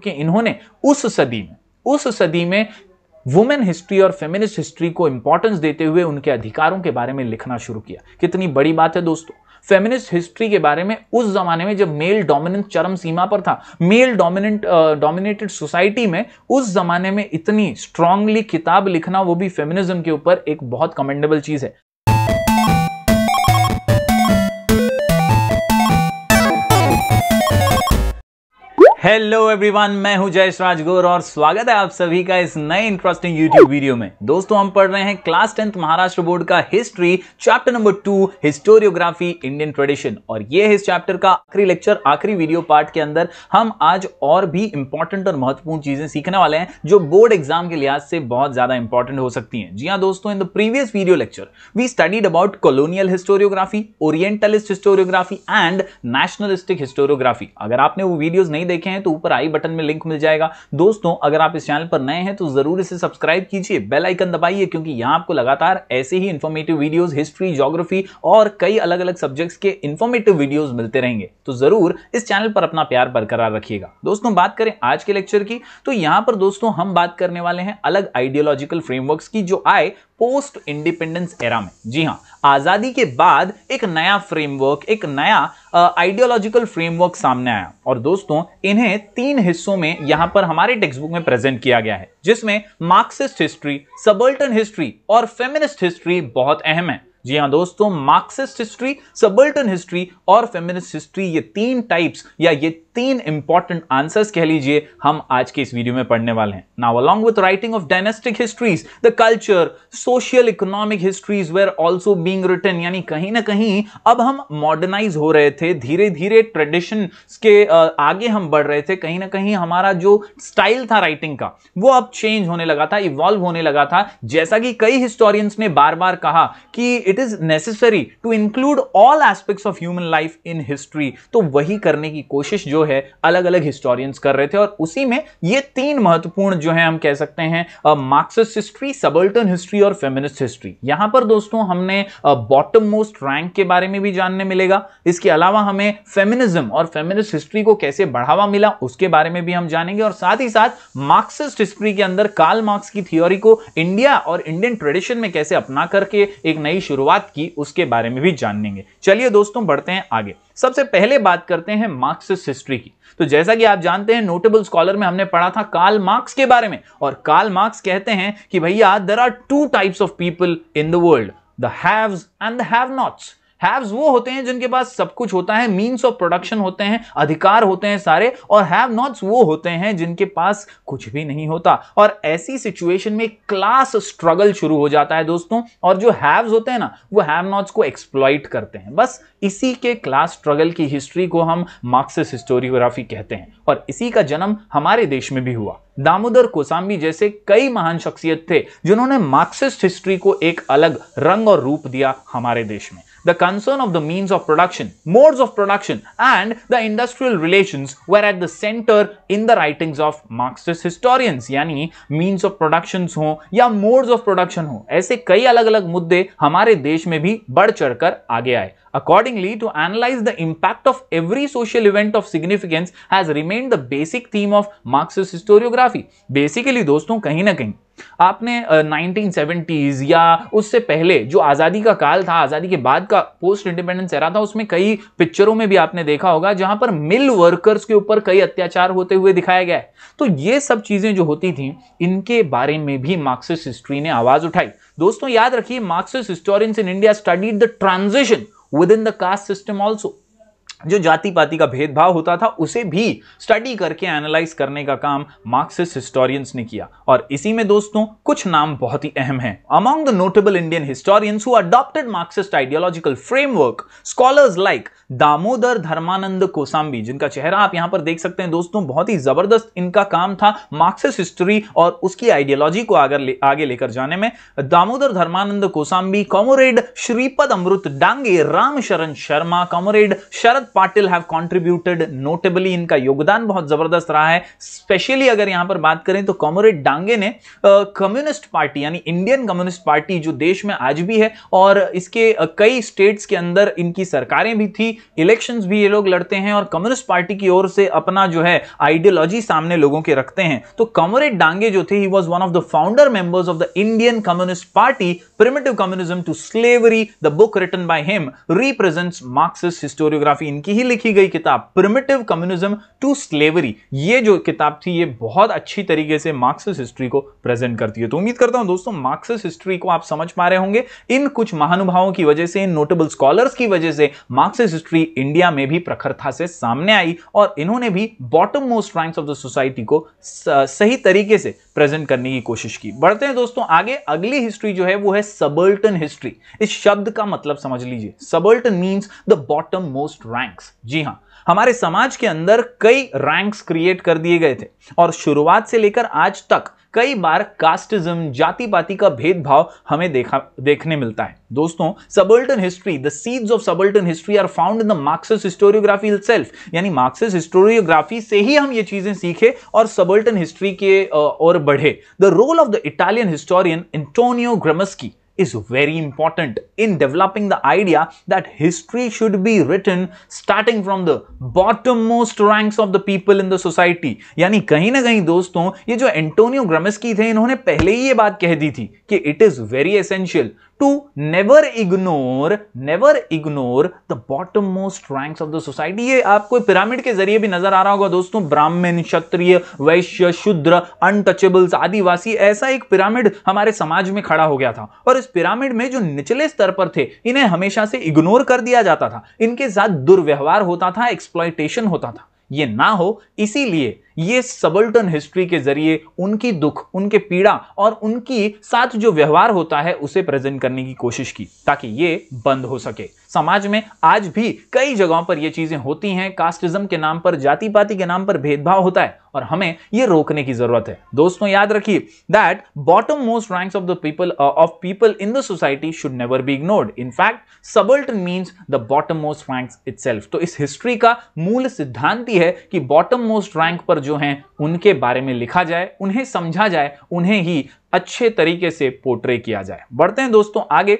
Okay इन्होंने उस सदी में उस सदी में वुमेन हिस्ट्री और फेमिनिस्ट हिस्ट्री को इंपॉर्टेंस देते हुए उनके अधिकारों के बारे में लिखना शुरू किया कितनी बड़ी बात है दोस्तों फेमिनिस्ट हिस्ट्री के बारे में उस जमाने में जब मेल डोमिनेंट चरम सीमा पर था मेल डोमिनेंट डोमिनेटेड सोसाइटी में उस जमाने में इतनी स्ट्रांगली किताब लिखना वो भी फेमिनिज्म के ऊपर एक बहुत कमेंडेबल चीज है हेलो एवरीवन मैं हूं जयेश राजगोर और स्वागत है आप सभी का इस नए इंटरेस्टिंग यूट्यूब वीडियो में दोस्तों हम पढ़ रहे हैं क्लास टेंथ महाराष्ट्र बोर्ड का history chapter number two historiography Indian tradition और ये इस चैप्टर का आखिरी लेक्चर आखिरी वीडियो पार्ट के अंदर हम आज और भी इंपॉर्टेंट और महत्वपूर्ण चीजें सीखने वाले हैं जो बोर्ड एग्जाम के लिहाज से बहुत ज्यादा इंपॉर्टेंट हो सकती है जी हाँ दोस्तों in the previous video lecture we studied about colonial historiography orientalist historiography and nationalistic historiography अगर आपने वो वीडियोज नहीं देखे हैं तो ऊपर आई बटन में लिंक मिल जाएगा दोस्तों अगर आप इस चैनल पर नए हैं तो जरूर इसे सब्सक्राइब कीजिए बेल आइकन दबाइए क्योंकि यहां आपको लगातार ऐसे ही इंफॉर्मेटिव वीडियोस हिस्ट्री ज्योग्राफी और कई अलग अलग सब्जेक्ट्स के इंफॉर्मेटिव वीडियोस मिलते रहेंगे तो जरूर इस चैनल पर अपना प्यार बरकरार रखिएगा दोस्तों बात करें आज के लेक्चर की तो यहां पर दोस्तों हम बात करने वाले हैं अलग आइडियोलॉजिकल फ्रेमवर्क की जो आए पोस्ट इंडिपेंडेंस एरा में जी हाँ आजादी के बाद एक नया फ्रेमवर्क एक नया आइडियोलॉजिकल फ्रेमवर्क सामने आया और दोस्तों इन्हें तीन हिस्सों में यहां पर हमारे टेक्स्ट बुक में प्रेजेंट किया गया है जिसमें मार्क्सिस्ट हिस्ट्री सबल्टन हिस्ट्री और फेमिनिस्ट हिस्ट्री बहुत अहम है जी हाँ दोस्तों मार्क्सिस्ट हिस्ट्री सबल्टन हिस्ट्री और फेमिनिस्ट हिस्ट्री ये तीन टाइप्स या ये तीन इंपॉर्टेंट आंसर्स कह लीजिए हम आज के इस वीडियो में पढ़ने वाले हैं now along with writing of dynastic histories the cultural social economic histories were also being written यानी कहीं ना कहीं अब हम मॉडर्नाइज हो रहे थे धीरे धीरे ट्रेडिशन के आगे हम बढ़ रहे थे कहीं ना कहीं हमारा जो स्टाइल था राइटिंग का वो अब चेंज होने लगा था इवॉल्व होने लगा था जैसा कि कई हिस्टोरियंस ने बार बार कहा कि it is necessary to include all aspects of human life in history तो वही करने की कोशिश जो है अलग अलग हिस्टोरियंस कर रहे थे और उसी में ये तीन महत्वपूर्ण जो है हम कह सकते हैं मार्क्सिस्ट हिस्ट्री सबल्टन हिस्ट्री और फेमिनिस्ट हिस्ट्री यहां पर दोस्तों हमने बॉटम मोस्ट रैंक के बारे में भी जानने मिलेगा इसके अलावा हमें फेमिनिज्म और फेमिनिस्ट हिस्ट्री को कैसे बढ़ावा मिला उसके बारे में भी हम जानेंगे और साथ ही साथ मार्क्सिस्ट हिस्ट्री के अंदर काल मार्क्स की थियोरी को इंडिया और इंडियन ट्रेडिशन में कैसे अपना करके एक नई शुरुआत की उसके बारे में भी जानेंगे चलिए दोस्तों बढ़ते हैं आगे सबसे पहले बात करते हैं मार्क्सिस्ट हिस्ट्री की तो जैसा कि आप जानते हैं नोटेबल स्कॉलर में हमने पढ़ा था कार्ल मार्क्स के बारे में और कार्ल मार्क्स कहते हैं कि भैया there are two types of people in the world the haves and the have nots haves वो होते हैं जिनके पास सब कुछ होता है मीन्स ऑफ प्रोडक्शन होते हैं अधिकार होते हैं सारे और हैव नॉट्स वो होते हैं जिनके पास कुछ भी नहीं होता और ऐसी सिचुएशन में क्लास स्ट्रगल शुरू हो जाता है दोस्तों और जो हैव्स होते हैं ना वो हैव नॉट्स को एक्सप्लॉइट करते हैं बस इसी के क्लास स्ट्रगल की हिस्ट्री को हम मार्क्सिस हिस्टोरियोग्राफी कहते हैं और इसी का जन्म हमारे देश में भी हुआ दामोदर कोसाम्बी जैसे कई महान शख्सियत थे जिन्होंने मार्क्सिस्ट हिस्ट्री को एक अलग रंग और रूप दिया हमारे देश में the concern of the means of production mode of production and the industrial relation were at the in the writing of Marxist historians यानी मीन्स ऑफ प्रोडक्शन हो या मोड्स ऑफ प्रोडक्शन हो ऐसे कई अलग अलग मुद्दे हमारे देश में भी बढ़ चढ़कर आगे आए accordingly to analyse the impact of every social event of significance has remain the basic theme of Marxist historiography काफ़ी बेसिकली दोस्तों कहीं ना कहीं आपने uh, 1970s या उससे पहले जो आज़ादी का काल था आज़ादी के बाद का पोस्ट इंडिपेंडेंस एरा था उसमें कई पिक्चरों में भी आपने देखा होगा जहां पर मिल वर्कर्स के ऊपर कई अत्याचार होते हुए दिखाया गया है तो ये सब चीज़ें जो होती थी इनके बारे में भी मार्क्सिस्ट हिस्ट्री ने आवाज़ उठाई दोस्तों याद रखिए Marxist historians in India studied the transition within the caste system also जो जाति पाति का भेदभाव होता था उसे भी स्टडी करके एनालाइज करने का काम मार्क्सिस्ट हिस्टोरियंस ने किया और इसी में दोस्तों कुछ नाम बहुत ही अहम हैं among the notable Indian historians who adopted Marxist ideological framework scholars like Damodar Dharmanand Kosambi जिनका चेहरा आप यहां पर देख सकते हैं दोस्तों बहुत ही जबरदस्त इनका काम था मार्क्सिस्ट हिस्ट्री और उसकी आइडियोलॉजी को आगर ले, आगे लेकर जाने में Damodar Dharmanand Kosambi comrade Shripad Amrit Dange Ramsharan Sharma comrade Sharad Patil have contributed notably इनका योगदान बहुत जबरदस्त रहा है स्पेशली अगर यहां पर बात करें तो कॉमरेड डांगे ने कम्युनिस्ट पार्टी यानी इंडियन कम्युनिस्ट पार्टी जो देश में आज भी है और इसके कई स्टेट्स के अंदर इनकी सरकारें भी थी इलेक्शन भी ये लोग लड़ते हैं और कम्युनिस्ट पार्टी की ओर से अपना जो है आइडियोलॉजी सामने लोगों के रखते हैं तो कमरेड डांगे जो थे he was one of the founder members of the Indian communist party primitive communism to slavery the book written by him represents Marxist historiography in इनकी ही लिखी गई किताब प्रिमिटिव कम्युनिज्म टू स्लेवरी ये जो किताब थी ये बहुत अच्छी तरीके से मार्क्सिस हिस्ट्री को प्रेजेंट करती है तो उम्मीद करता हूं दोस्तों मार्क्सिस हिस्ट्री को आप समझ पा रहे होंगे इन कुछ महानुभावों की वजह से इन नोटेबल स्कॉलर्स की वजह से मार्क्सिस हिस्ट्री इंडिया में भी प्रखरता से सामने आई और इन्होंने भी bottom most ranks of the society को सही तरीके से प्रेजेंट करने की कोशिश की बढ़ते हैं दोस्तों आगे अगली हिस्ट्री जो है वो है सबल्टन हिस्ट्री इस शब्द का मतलब समझ लीजिए subaltern means the bottom most rank ranks जी हाँ हमारे समाज के अंदर कई रैंक्स क्रिएट कर दिए गए थे और शुरुआत से लेकर आज तक कई बार कास्टिज्म जाति पाति का भेदभाव हमें देखा देखने मिलता है दोस्तों subaltern history the seeds of subaltern history are found in the Marxist historiography self यानी मार्क्सिस हिस्टोरियोग्राफी से ही हम ये चीजें सीखे और सबल्टन हिस्ट्री के और बढ़े the role of the Italian historian Antonio Gramsci is very important in developing the idea that history should be written starting from the bottom most ranks of the people in the society yani kahin na kahin doston ye jo antonio gramsci the inhone pehle hi ye baat keh di thi ki it is very essential to never ignore never ignore the bottom most ranks of the society ये आपको pyramid के जरिए भी नजर आ रहा होगा दोस्तों ब्राह्मण क्षत्रिय वैश्य शूद्र अनटचेबल्स आदिवासी ऐसा एक पिरामिड हमारे समाज में खड़ा हो गया था और इस पिरामिड में जो निचले स्तर पर थे इन्हें हमेशा से इग्नोर कर दिया जाता था इनके साथ दुर्व्यवहार होता था एक्सप्लॉयटेशन होता था ये ना हो इसीलिए ये सबल्टन हिस्ट्री के जरिए उनकी दुख उनके पीड़ा और उनकी साथ जो व्यवहार होता है उसे प्रेजेंट करने की कोशिश की ताकि ये बंद हो सके समाज में आज भी कई जगहों पर ये चीजें होती हैं कास्टिज्म के नाम पर जाति पाति के नाम पर भेदभाव होता है और हमें ये रोकने की जरूरत है दोस्तों याद रखिए that bottom most ranks of the people of people in the society should never be ignored in fact subaltern means the bottom most ranks it तो इस हिस्ट्री का मूल सिद्धांत ही है कि बॉटम मोस्ट रैंक पर जो हैं उनके बारे में लिखा जाए उन्हें समझा जाए उन्हें ही अच्छे तरीके से पोर्ट्रे किया जाए बढ़ते हैं दोस्तों आगे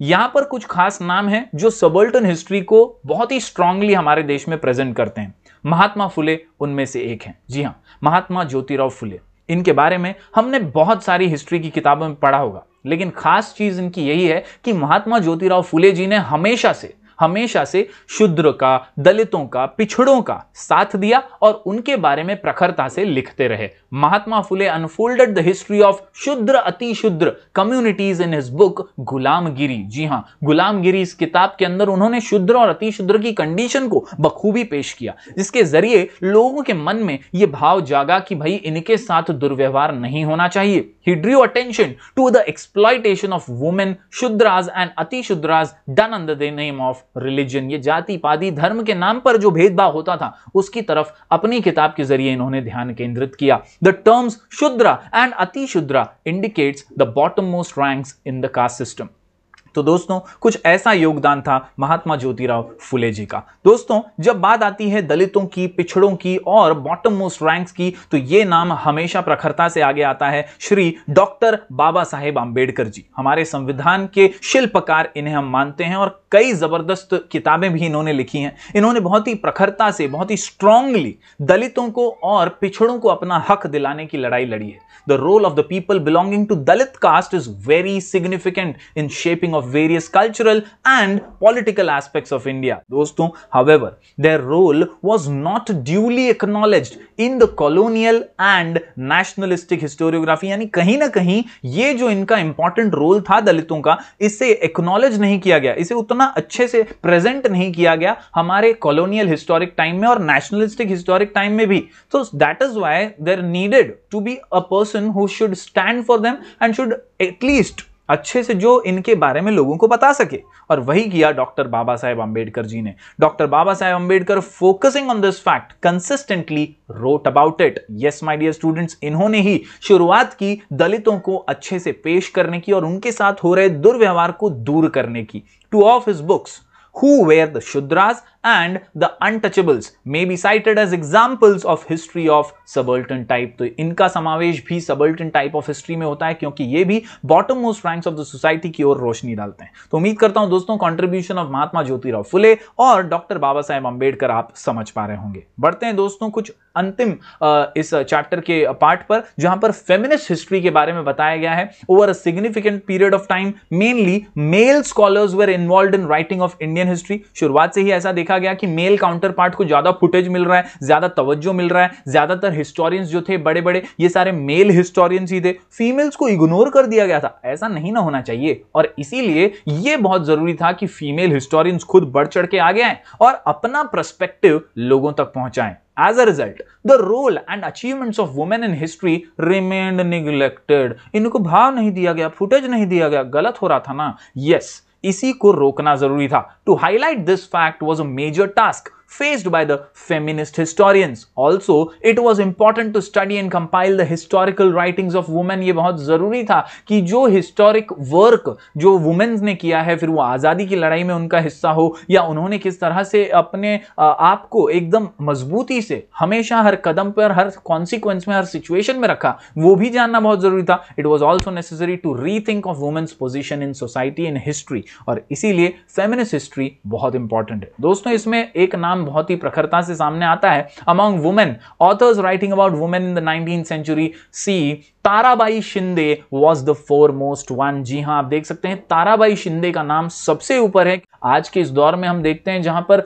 यहां पर कुछ खास नाम है जो सबल्टन हिस्ट्री को बहुत ही स्ट्रांगली हमारे देश में प्रेजेंट करते हैं महात्मा फुले उनमें से एक हैं जी हाँ महात्मा ज्योतिराव फुले इनके बारे में हमने बहुत सारी हिस्ट्री की किताबों में पढ़ा होगा लेकिन खास चीज इनकी यही है कि महात्मा ज्योतिराव फुले जी ने हमेशा से हमेशा से शूद्र का दलितों का पिछड़ों का साथ दिया और उनके बारे में प्रखरता से लिखते रहे Mahatma Phule unfolded the history of Shudra Ati Shudra communities in his book Gulamgiri जी हाँ गुलामगिरी इस किताब के अंदर उन्होंने शुद्र और अति शुद्र की कंडीशन को बखूबी पेश किया जिसके जरिए लोगों के मन में यह भाव जागा कि भाई इनके साथ दुर्व्यवहार नहीं होना चाहिए he drew attention to the exploitation of women Shudras and Ati Shudras done under the name of religion ये जाति पादी धर्म के नाम पर जो भेदभाव होता था उसकी तरफ अपनी किताब के जरिए इन्होंने ध्यान केंद्रित किया the terms Shudra and Atishudra indicates the bottom most ranks in the caste system तो दोस्तों कुछ ऐसा योगदान था महात्मा ज्योतिराव फुले जी का दोस्तों जब बात आती है दलितों की पिछड़ों की और बॉटम मोस्ट रैंक्स की तो ये नाम हमेशा प्रखरता से आगे आता है श्री डॉक्टर बाबा साहेब आंबेडकर जी हमारे संविधान के शिल्पकार इन्हें हम मानते हैं और कई जबरदस्त किताबें भी इन्होंने लिखी हैं इन्होंने बहुत ही प्रखरता से बहुत ही स्ट्रांगली दलितों को और पिछड़ों को अपना हक दिलाने की लड़ाई लड़ी है the role of the people belonging to Dalit caste is very significant in shaping of of various cultural and political aspects of India. दोस्तों, however, their role was not duly acknowledged in the colonial and nationalistic historiography. यानी कहीं ना कहीं ये जो इनका important role था दलितों का इसे एक्नॉलेज नहीं किया गया इसे उतना अच्छे से प्रेजेंट नहीं किया गया हमारे कॉलोनियल हिस्टोरिक टाइम में और नेशनलिस्टिक हिस्टोरिक टाइम में भी तो that is why there needed to be a person who should stand for them and should at least अच्छे से जो इनके बारे में लोगों को बता सके और वही किया डॉक्टर बाबा साहेब अंबेडकर जी ने doctor Baba Saheb Ambedkar focusing on this fact consistently wrote about it yes my dear students इन्होंने ही शुरुआत की दलितों को अच्छे से पेश करने की और उनके साथ हो रहे दुर्व्यवहार को दूर करने की two of his books who were the Shudras and the untouchables may be cited as examples of history of subaltern type तो इनका समावेश भी सबल्टन टाइप ऑफ हिस्ट्री में होता है क्योंकि ये भी bottom most ranks of the society की ओर रोशनी डालते हैं तो उम्मीद करता हूं दोस्तों कॉन्ट्रीब्यूशन ऑफ महात्मा ज्योतिराव फुले और डॉक्टर बाबा साहेब अंबेडकर आप समझ पा रहे होंगे बढ़ते हैं दोस्तों कुछ अंतिम इस चैप्टर के पार्ट पर जहां पर फेमिनिस्ट हिस्ट्री के बारे में बताया गया है over a significant period of time mainly male scholars were involve in writing of Indian history शुरुआत से ही ऐसा देखा देखा गया कि मेल काउंटर पार्ट को ज्यादा फुटेज मिल रहा है ज्यादा तवज्जो मिल रहा है ज्यादातर हिस्टोरियंस जो थे बड़े बड़े ये सारे मेल हिस्टोरियंस ही थे फीमेल्स को इग्नोर कर दिया गया था ऐसा नहीं ना होना चाहिए और इसीलिए ये बहुत जरूरी था कि फीमेल हिस्टोरियंस खुद बढ़ चढ़ के आगे आए और अपना प्रस्पेक्टिव लोगों तक पहुंचाएं As a result, the role and achievements of women in history remained neglected. इनको भाव नहीं दिया गया फुटेज नहीं दिया गया गलत हो रहा था ना यस yes, इसी को रोकना जरूरी था to highlight this fact was a major task faced by the feminist historians. Also, it was important to study and compile the historical writings of women. ये बहुत ज़रूरी था कि जो historic work जो women's ने किया है फिर वो आज़ादी की लड़ाई में उनका हिस्सा हो या उन्होंने किस तरह से अपने आप को एकदम मजबूती से हमेशा हर कदम पर हर consequence में हर situation में रखा वो भी जानना बहुत ज़रूरी था It was also necessary to rethink of women's position in society and history. और इसीलिए feminist history बहुत important है दोस्तों इसमें एक नाम बहुत ही प्रखरता से सामने आता है among women authors writing about women in the nineteen century सी Tarabai Shinde was the foremost one जी हाँ आप देख सकते हैं ताराबाई शिंदे का नाम सबसे ऊपर है आज के इस दौर में हम देखते हैं जहां पर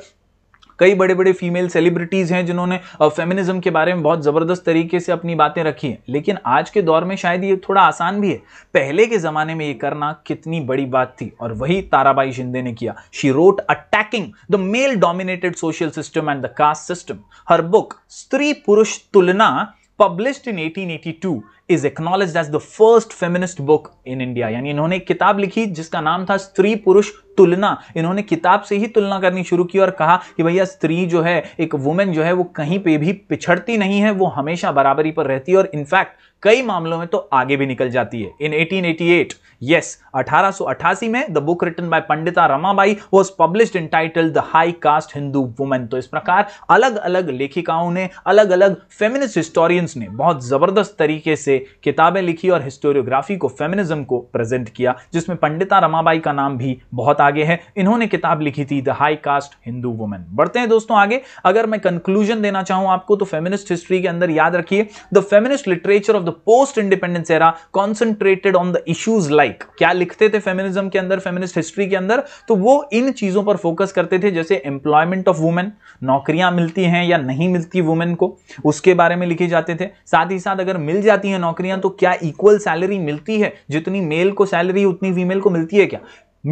कई बड़े बड़े फीमेल सेलिब्रिटीज़ हैं जिन्होंने फेमिनिज्म के बारे में बहुत ज़बरदस्त तरीके से अपनी बातें रखी हैं लेकिन आज के दौर में शायद ये थोड़ा आसान भी है पहले के ज़माने में ये करना कितनी बड़ी बात थी और वही ताराबाई शिंदे ने किया she wrote attacking the male dominated social system and the caste system her book Stri Purush Tulana published in 1882 is acknowledge as the first feminist book in India यानी इन्होंने एक किताब लिखी जिसका नाम था स्त्री पुरुष तुलना इन्होंने किताब से ही तुलना करनी शुरू की और कहा कि भैया स्त्री जो है एक वुमेन जो है वो कहीं पे भी पिछड़ती नहीं है वो हमेशा बराबरी पर रहती है और इनफैक्ट कई मामलों में तो आगे भी निकल जाती है इन 1888 यस yes, 1888 में the book written by Pandita Ramabai was published in title the high caste Hindu women तो इस प्रकार अलग अलग लेखिकाओं ने अलग अलग फेमिनिस्ट हिस्टोरियंस ने बहुत जबरदस्त तरीके से किताबें लिखी और हिस्टोरियोग्राफी को फेमिनिज्म को प्रेजेंट किया जिसमें पंडिता रमाबाई का नाम भी बहुत आगे है इन्होंने किताब लिखी थी the high caste Hindu women बढ़ते हैं दोस्तों आगे अगर मैं कंक्लूजन देना चाहूं आपको तो फेमिनिस्ट हिस्ट्री के अंदर याद रखिए the feminist literature of the post independence era concentrated on the issues like क्या लिखते थे फेमिनिज्म के अंदर फेमिनिस्ट हिस्ट्री के अंदर तो वो इन चीजों पर फोकस करते थे जैसे एम्प्लॉयमेंट ऑफ वुमेन नौकरियां मिलती हैं या नहीं मिलती वुमेन को उसके बारे में लिखे जाते थे साथ ही साथ अगर मिल जाती है नौकरियां तो क्या इक्वल सैलरी मिलती है जितनी मेल को सैलरी उतनी फीमेल को मिलती है क्या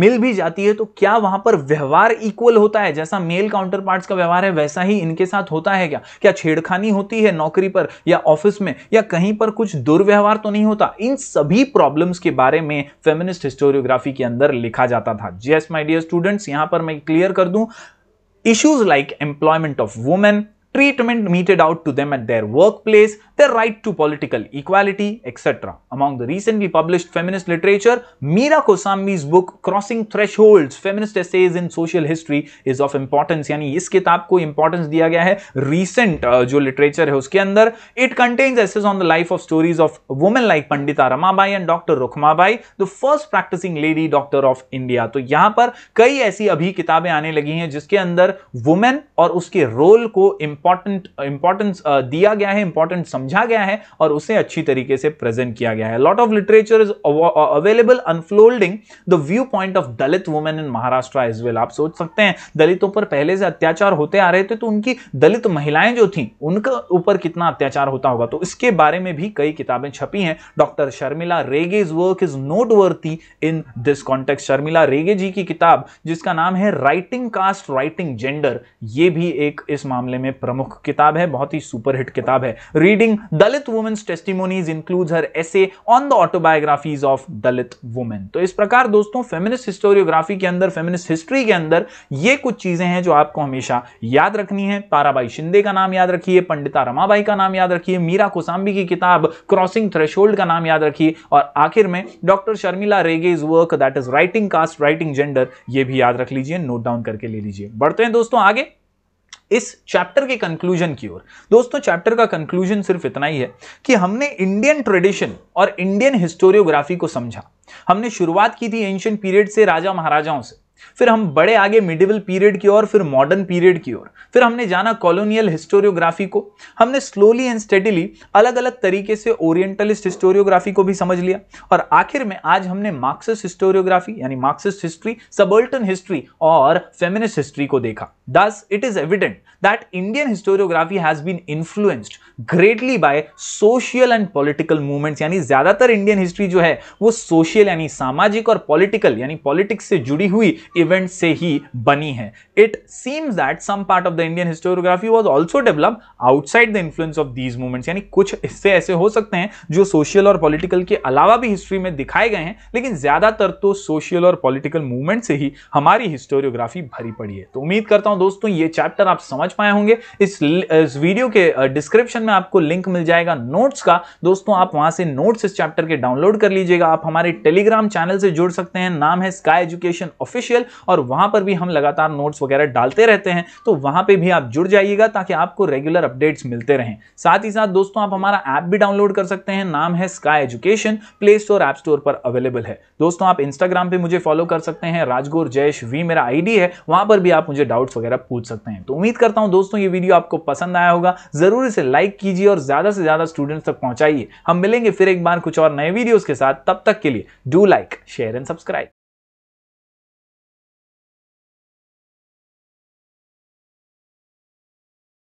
मिल भी जाती है तो क्या वहां पर व्यवहार इक्वल होता है जैसा मेल काउंटर पार्ट्स का व्यवहार है वैसा ही इनके साथ होता है क्या क्या छेड़खानी होती है नौकरी पर या ऑफिस में या कहीं पर कुछ दुर्व्यवहार तो नहीं होता इन सभी प्रॉब्लम्स के बारे में फेमिनिस्ट हिस्टोरियोग्राफी के अंदर लिखा जाता था यस माय डियर स्टूडेंट्स यहां पर मैं क्लियर कर दूं issues like employment of women treatment meted out to them at their workplace, their right to political equality, etc. Among the recently published feminist literature, Meera Kosambi's book Crossing Thresholds, Feminist Essays in Social History is of importance. Yani is kitab ko importance diya gaya hai. recent uh, jo literature hai uske andar. It contains essays on the life of stories of women like Pandita Ramabai and Dr. Rukmabai, the first practicing lady doctor of India. तो yahan par kai aisi abhi kitabe aane lagi हैं jiske andar women aur uske role ko important important importance uh, दिया गया है important समझा गया है और उसे अच्छी तरीके से प्रेजेंट किया गया है lot of literature is available unfolding the view point of Dalit women in Maharashtra as well आप सोच सकते हैं दलितों पर पहले से अत्याचार होते आ रहे थे तो उनकी दलित महिलाएं जो थी उनके ऊपर कितना अत्याचार होता होगा तो इसके बारे में भी कई किताबें छपी हैं doctor Sharmila Rege's work is noteworthy in this context Sharmila Rege ji की किताब जिसका नाम है राइटिंग कास्ट राइटिंग जेंडर ये भी एक इस मामले में प्रमुख प्रमुख किताब है बहुत ही सुपरहिट किताब है reading Dalit women's testimonies includes her essay on the autobiographies of Dalit women तो इस प्रकार दोस्तों फेमिनिस्ट हिस्टोरियोग्राफी के अंदर फेमिनिस्ट हिस्ट्री के अंदर ये कुछ चीजें हैं जो आपको हमेशा याद रखनी है ताराबाई शिंदे का नाम याद रखिए पंडिता रमाबाई का नाम याद रखिए मीरा कोसाम्बी की किताब क्रॉसिंग थ्रेशोल्ड का नाम याद रखिए और आखिर में doctor Sharmila Rege's work that is writing caste writing gender ये भी याद रख लीजिए नोट डाउन करके ले लीजिए बढ़ते हैं दोस्तों आगे इस चैप्टर के कंक्लूजन की ओर दोस्तों चैप्टर का कंक्लूजन सिर्फ इतना ही है कि हमने इंडियन ट्रेडिशन और इंडियन हिस्टोरियोग्राफी को समझा हमने शुरुआत की थी एंशियंट पीरियड से राजा महाराजाओं से फिर हम बड़े आगे मिडिवल पीरियड की ओर फिर मॉडर्न पीरियड की ओर फिर हमने जाना कॉलोनियल हिस्टोरियोग्राफी को हमने स्लोली एंड स्टेडिली अलग अलग तरीके से ओरिएंटलिस्ट हिस्टोरियोग्राफी को भी समझ लिया और आखिर में आज हमने मार्क्सिस्ट हिस्टोरियोग्राफी यानी मार्क्सिस्ट हिस्ट्री सबल्टन हिस्ट्री और फेमिनिस्ट हिस्ट्री को देखा thus it is evident that Indian historiography has been influenced greatly by social and political movements यानी ज्यादातर इंडियन हिस्ट्री जो है वो सोशल यानी सामाजिक और पॉलिटिकल यानी पॉलिटिक्स से जुड़ी हुई इवेंट से ही बनी है it seems that some part of the Indian historiography was also develop outside the influence of these movements यानी कुछ हिस्से ऐसे हो सकते हैं जो सोशल और पॉलिटिकल के अलावा भी हिस्ट्री में दिखाए गए हैं लेकिन ज्यादातर तो सोशल और पॉलिटिकल मूवमेंट से ही हमारी हिस्टोरियोग्राफी भरी पड़ी है तो उम्मीद करता हूं दोस्तों ये चैप्टर आप समझ पाए होंगे इस, इस वीडियो के डिस्क्रिप्शन में आपको लिंक मिल जाएगा नोट्स का दोस्तों आप वहां से नोट्स इस चैप्टर के डाउनलोड कर लीजिएगा आप हमारे टेलीग्राम चैनल से जुड़ सकते हैं नाम है स्काई एजुकेशन ऑफिशियल ऑफिशियल और वहां पर भी हम लगातार नोट्स वगैरह डालते रहते हैं तो वहां पर भी आप जुड़ जाइएगा ताकि आपको रेगुलर अपडेट्स मिलते रहें साथ ही साथ दोस्तों आप हमारा ऐप भी डाउनलोड कर सकते हैं नाम है Sky Education play store app store पर अवेलेबल है दोस्तों आप इंस्टाग्राम पर मुझे फॉलो कर सकते हैं राजगोर जयश वी मेरा आईडी है वहां पर भी आप मुझे डाउट्स वगैरह पूछ सकते हैं तो उम्मीद करता हूं दोस्तों ये वीडियो आपको पसंद आया होगा जरूर इसे लाइक कीजिए और ज्यादा से ज्यादा स्टूडेंट्स तक पहुंचाइए हम मिलेंगे फिर एक बार कुछ और नए वीडियोस के साथ तब तक के लिए do like share and subscribe